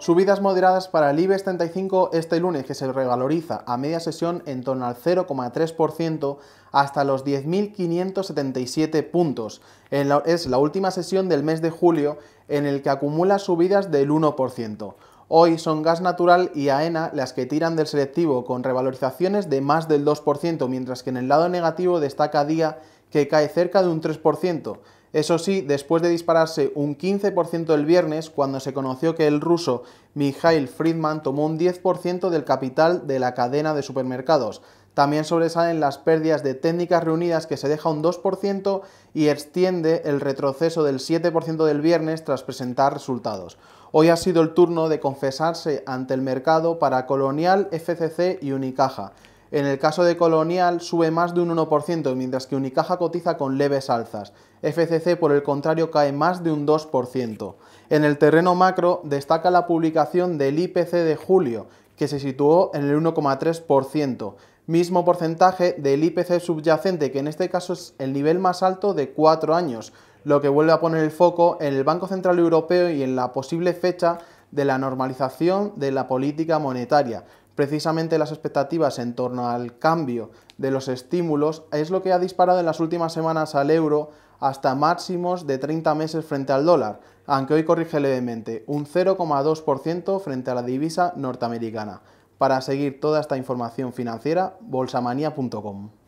Subidas moderadas para el IBEX 35 este lunes que se revaloriza a media sesión en torno al 0,3% hasta los 10.577 puntos. Es la última sesión del mes de julio en el que acumula subidas del 1%. Hoy son Gas Natural y AENA las que tiran del selectivo con revalorizaciones de más del 2%, mientras que en el lado negativo destaca Día que cae cerca de un 3%. Eso sí, después de dispararse un 15% el viernes, cuando se conoció que el ruso Mikhail Friedman tomó un 10% del capital de la cadena de supermercados. También sobresalen las pérdidas de técnicas reunidas que se deja un 2% y extiende el retroceso del 7% del viernes tras presentar resultados. Hoy ha sido el turno de confesarse ante el mercado para Colonial, FCC y Unicaja. En el caso de Colonial sube más de un 1%, mientras que Unicaja cotiza con leves alzas. FCC, por el contrario, cae más de un 2%. En el terreno macro destaca la publicación del IPC de julio, que se situó en el 1,3%, mismo porcentaje del IPC subyacente, que en este caso es el nivel más alto de cuatro años, lo que vuelve a poner el foco en el Banco Central Europeo y en la posible fecha de la normalización de la política monetaria, Precisamente las expectativas en torno al cambio de los estímulos es lo que ha disparado en las últimas semanas al euro hasta máximos de 30 meses frente al dólar, aunque hoy corrige levemente un 0,2% frente a la divisa norteamericana. Para seguir toda esta información financiera, bolsamanía.com.